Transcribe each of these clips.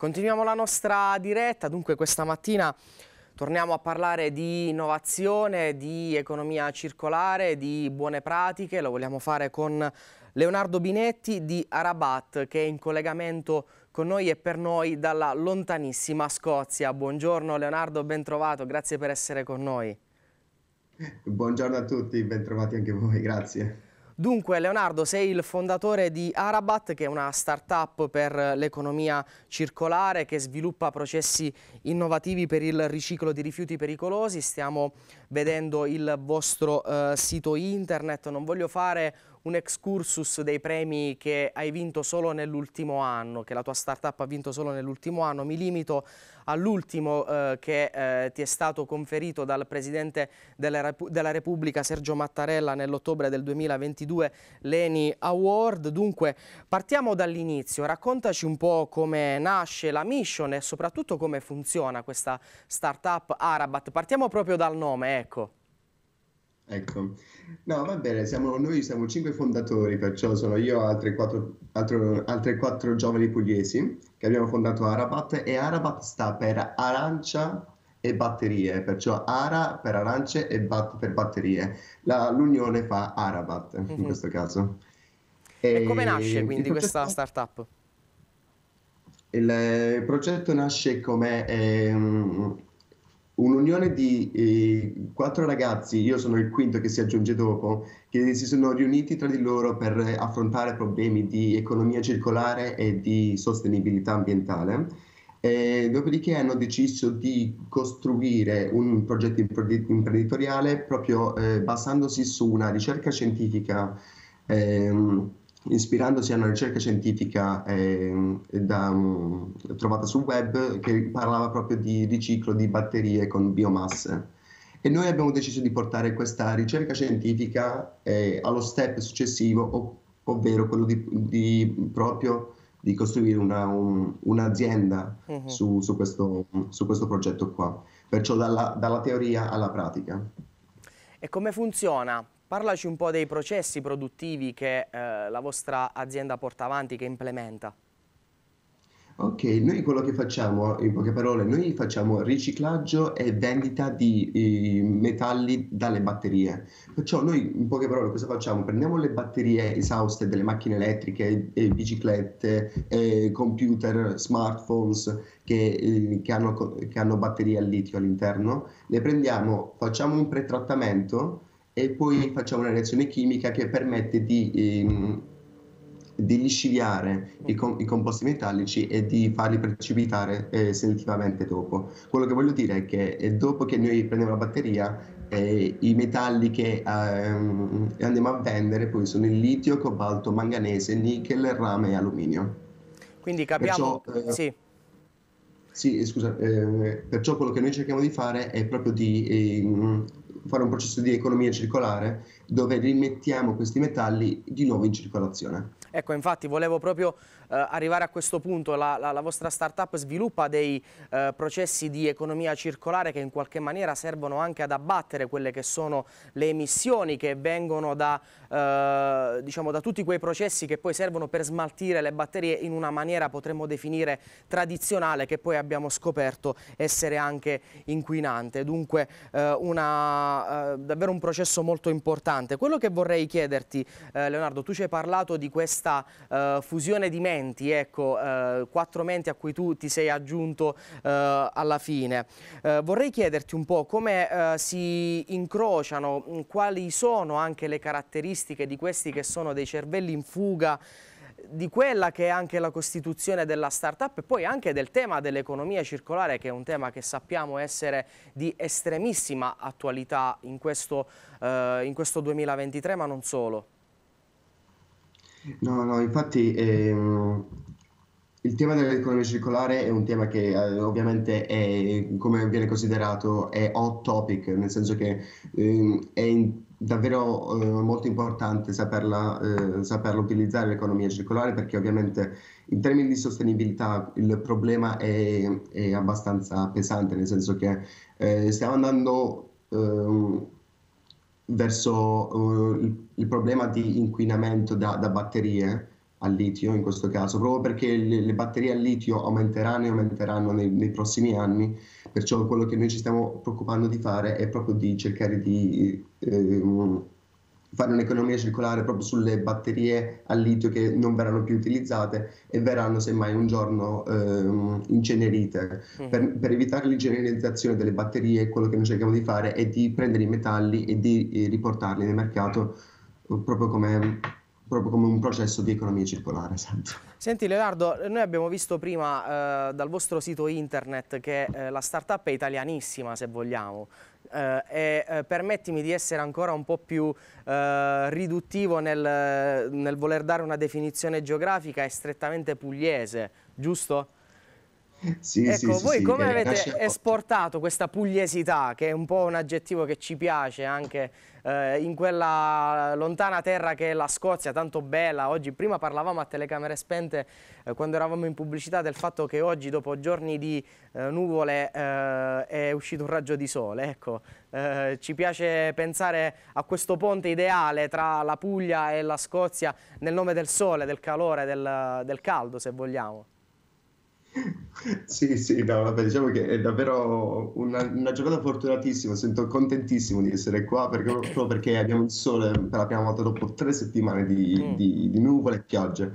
Continuiamo la nostra diretta, dunque questa mattina torniamo a parlare di innovazione, di economia circolare, di buone pratiche, lo vogliamo fare con Leonardo Binetti di Arabat che è in collegamento con noi e per noi dalla lontanissima Scozia. Buongiorno Leonardo, ben trovato, grazie per essere con noi. Buongiorno a tutti, ben trovati anche voi, grazie. Dunque Leonardo, sei il fondatore di Arabat che è una start-up per l'economia circolare che sviluppa processi innovativi per il riciclo di rifiuti pericolosi. Stiamo vedendo il vostro eh, sito internet, non voglio fare un excursus dei premi che hai vinto solo nell'ultimo anno, che la tua startup ha vinto solo nell'ultimo anno. Mi limito all'ultimo eh, che eh, ti è stato conferito dal Presidente della, Repu della Repubblica Sergio Mattarella nell'ottobre del 2022, l'ENI Award. Dunque, partiamo dall'inizio. Raccontaci un po' come nasce la mission e soprattutto come funziona questa startup Arabat. Partiamo proprio dal nome, ecco. Ecco, no, va bene, siamo, noi siamo cinque fondatori, perciò sono io e altri quattro, altro, altre quattro giovani pugliesi che abbiamo fondato Arabat e Arabat sta per arancia e batterie, perciò ara per arance e bat per batterie. La, l'unione fa Arabat in mm-hmm. questo caso. E, e, come nasce quindi questa progetto, startup? Il progetto nasce come... Eh, un'unione di eh, quattro ragazzi, io sono il quinto che si aggiunge dopo, che si sono riuniti tra di loro per affrontare problemi di economia circolare e di sostenibilità ambientale. E dopodiché hanno deciso di costruire un progetto imprenditoriale proprio eh, basandosi su una ricerca scientifica ehm, ispirandosi a una ricerca scientifica eh, da, mm, trovata sul web che parlava proprio di riciclo di batterie con biomasse. E noi abbiamo deciso di portare questa ricerca scientifica eh, allo step successivo, ovvero quello di, di, proprio di costruire una, un, un'azienda uh-huh. su, su, questo, su, questo, progetto qua, perciò dalla, dalla teoria alla pratica. E come funziona? Parlaci un po' dei processi produttivi che eh, la vostra azienda porta avanti, che implementa. Ok, noi quello che facciamo, in poche parole, noi facciamo riciclaggio e vendita di, di metalli dalle batterie. Perciò noi, in poche parole, cosa facciamo? Prendiamo le batterie esauste delle macchine elettriche, e biciclette, e computer, smartphones che, eh, che, hanno, che hanno batterie al litio all'interno, le prendiamo, facciamo un pretrattamento e poi facciamo una reazione chimica che permette di, ehm, di lisciviare i, com- i, composti metallici e di farli precipitare eh, selettivamente dopo. Quello che voglio dire è che eh, dopo che noi prendiamo la batteria, eh, i metalli che ehm, andiamo a vendere poi sono il litio, cobalto, manganese, nickel, rame e alluminio. Quindi capiamo... Perciò, eh, sì. Sì, scusa, eh, perciò quello che noi cerchiamo di fare è proprio di ehm, fare un processo di economia circolare dove rimettiamo questi metalli di nuovo in circolazione. Ecco, infatti volevo proprio eh, arrivare a questo punto, la, la, la vostra startup sviluppa dei eh, processi di economia circolare che in qualche maniera servono anche ad abbattere quelle che sono le emissioni che vengono da, eh, diciamo, da tutti quei processi che poi servono per smaltire le batterie in una maniera potremmo definire tradizionale che poi abbiamo scoperto essere anche inquinante. Dunque eh, una eh, davvero un processo molto importante. Quello che vorrei chiederti, eh, Leonardo, tu ci hai parlato di questa eh, fusione di menti, ecco, eh, quattro menti a cui tu ti sei aggiunto alla fine. vorrei chiederti un po' come si incrociano, quali sono anche le caratteristiche di questi che sono dei cervelli in fuga, di quella che è anche la costituzione della startup e poi anche del tema dell'economia circolare che è un tema che sappiamo essere di estremissima attualità in questo, eh, in questo 2023 ma non solo. No, no, infatti ehm, il tema dell'economia circolare è un tema che eh, ovviamente è, come viene considerato, è hot topic, nel senso che eh, è in, davvero eh, molto importante saperla, eh, saperla utilizzare l'economia circolare perché ovviamente in termini di sostenibilità il problema è, è abbastanza pesante, nel senso che eh, stiamo andando ehm, verso eh, il, il, problema di inquinamento da, da batterie al litio in questo caso, proprio perché le, le batterie al litio aumenteranno e aumenteranno nei, nei, prossimi anni, perciò quello che noi ci stiamo preoccupando di fare è proprio di cercare di eh, fare un'economia circolare proprio sulle batterie al litio che non verranno più utilizzate e verranno semmai un giorno eh, incenerite. Mm. Per, per, evitare l'incenerizzazione delle batterie quello che noi cerchiamo di fare è di prendere i metalli e di eh, riportarli nel mercato eh, proprio come proprio come un processo di economia circolare. Esatto. Senti Leonardo, noi abbiamo visto prima eh, dal vostro sito internet che eh, la startup è italianissima se vogliamo eh, e eh, permettimi di essere ancora un po' più eh, riduttivo nel, nel voler dare una definizione geografica, e strettamente pugliese, giusto? Sì, ecco, sì, voi sì, come eh, avete lascia... esportato questa pugliesità, che è un po' un aggettivo che ci piace anche eh, in quella lontana terra che è la Scozia, tanto bella. Oggi prima parlavamo a telecamere spente eh, quando eravamo in pubblicità del fatto che oggi dopo giorni di eh, nuvole eh, è uscito un raggio di sole. Ecco, eh, ci piace pensare a questo ponte ideale tra la Puglia e la Scozia nel nome del sole, del calore, del, del caldo se vogliamo. Sì, sì, no, vabbè, diciamo che è davvero una, una, giornata fortunatissima, sento contentissimo di essere qua perché, proprio perché abbiamo il sole per la prima volta dopo tre settimane di, mm. di, di nuvole e piogge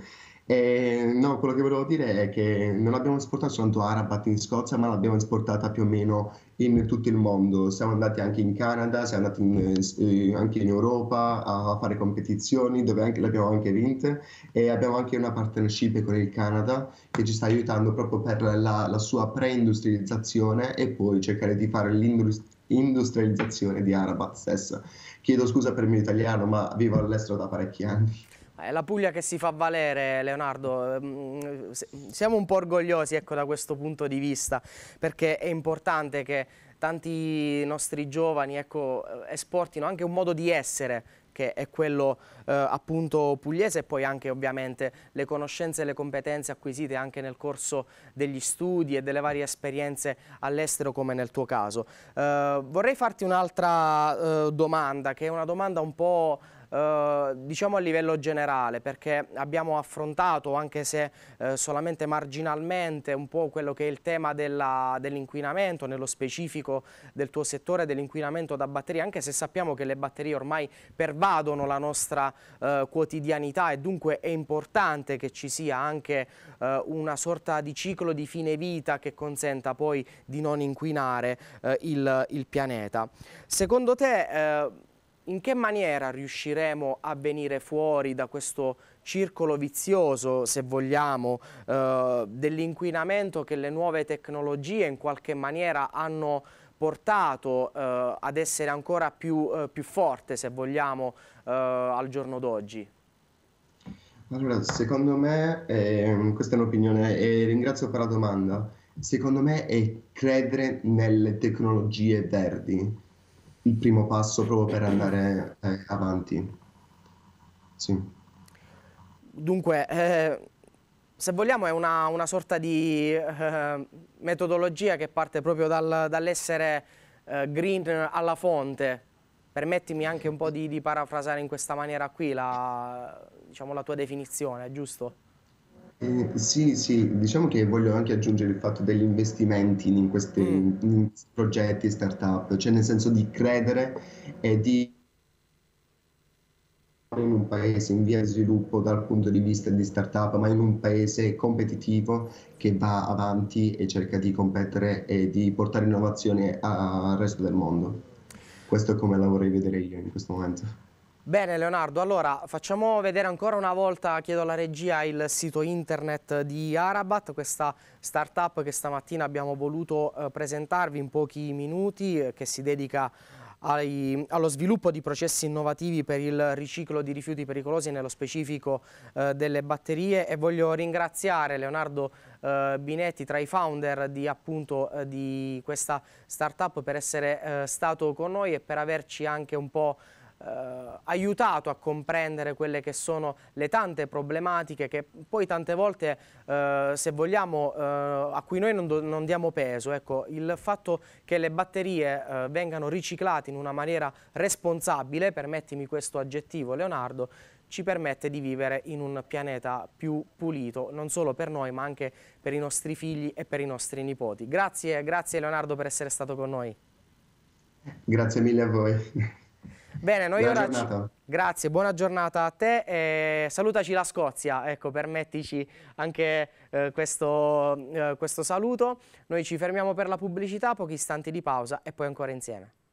eh, no, quello che volevo dire è che non l'abbiamo esportata soltanto a Rabat in Scozia, ma l'abbiamo esportata più o meno in tutto il mondo. Siamo andati anche in Canada, siamo andati in, eh, anche in Europa a fare competizioni dove anche, le abbiamo anche vinte e abbiamo anche una partnership con il Canada che ci sta aiutando proprio per la, la sua pre-industrializzazione e poi cercare di fare l'industrializzazione di Arabat stessa. Chiedo scusa per il mio italiano, ma vivo all'estero da parecchi anni. È eh, la Puglia che si fa valere, Leonardo. Ehm, siamo un po' orgogliosi ecco, da questo punto di vista, perché è importante che tanti nostri giovani ecco, esportino anche un modo di essere che è quello eh, appunto pugliese e poi anche ovviamente le conoscenze e le competenze acquisite anche nel corso degli studi e delle varie esperienze all'estero come nel tuo caso. Eh, vorrei farti un'altra eh, domanda che è una domanda un po' Eh, diciamo a livello generale perché abbiamo affrontato anche se eh, solamente marginalmente un po' quello che è il tema dell'inquinamento, dell nello specifico del tuo settore dell'inquinamento da batterie, anche se sappiamo che le batterie ormai pervadono la nostra eh, quotidianità e dunque è importante che ci sia anche eh, una sorta di ciclo di fine vita che consenta poi di non inquinare eh, il, il, pianeta. Secondo te in che maniera riusciremo a venire fuori da questo circolo vizioso, se vogliamo, eh, dell'inquinamento che le nuove tecnologie in qualche maniera hanno portato eh, ad essere ancora più, eh, più forte, se vogliamo, eh, al giorno d'oggi? Allora, secondo me, ehm, questa è un'opinione e ringrazio per la domanda, secondo me è credere nelle tecnologie verdi il primo passo proprio per andare eh, avanti. Sì. Dunque, eh, se vogliamo è una, una sorta di eh, metodologia che parte proprio dal, dall'essere eh, green alla fonte. Permettimi anche un po' di, di parafrasare in questa maniera qui la, diciamo, la tua definizione, giusto? Eh, sì, sì, diciamo che voglio anche aggiungere il fatto degli investimenti in, queste, mm. in questi progetti e startup, cioè nel senso di credere e di in un paese in via di sviluppo dal punto di vista di startup, ma in un paese competitivo che va avanti e cerca di competere e di portare innovazione al resto del mondo. Questo è come la vorrei vedere io in questo momento. Bene Leonardo, allora facciamo vedere ancora una volta, chiedo alla regia, il sito internet di Arabat, questa startup che stamattina abbiamo voluto eh, presentarvi in pochi minuti, eh, che si dedica ai, allo sviluppo di processi innovativi per il riciclo di rifiuti pericolosi, nello specifico eh, delle batterie e voglio ringraziare Leonardo eh, Binetti, tra i founder di, appunto, eh, di questa startup, per essere stato con noi e per averci anche un po' eh, aiutato a comprendere quelle che sono le tante problematiche che poi tante volte, eh, se vogliamo, eh, a cui noi non, non, diamo peso. Ecco, il fatto che le batterie eh, vengano riciclate in una maniera responsabile, permettimi questo aggettivo Leonardo, ci permette di vivere in un pianeta più pulito, non solo per noi ma anche per i nostri figli e per i nostri nipoti. Grazie, grazie Leonardo per essere stato con noi. Grazie mille a voi. Bene, noi ora... Giornata. Grazie, buona giornata a te e salutaci la Scozia, ecco, permettici anche eh, questo, eh, questo saluto. Noi ci fermiamo per la pubblicità, pochi istanti di pausa e poi ancora insieme.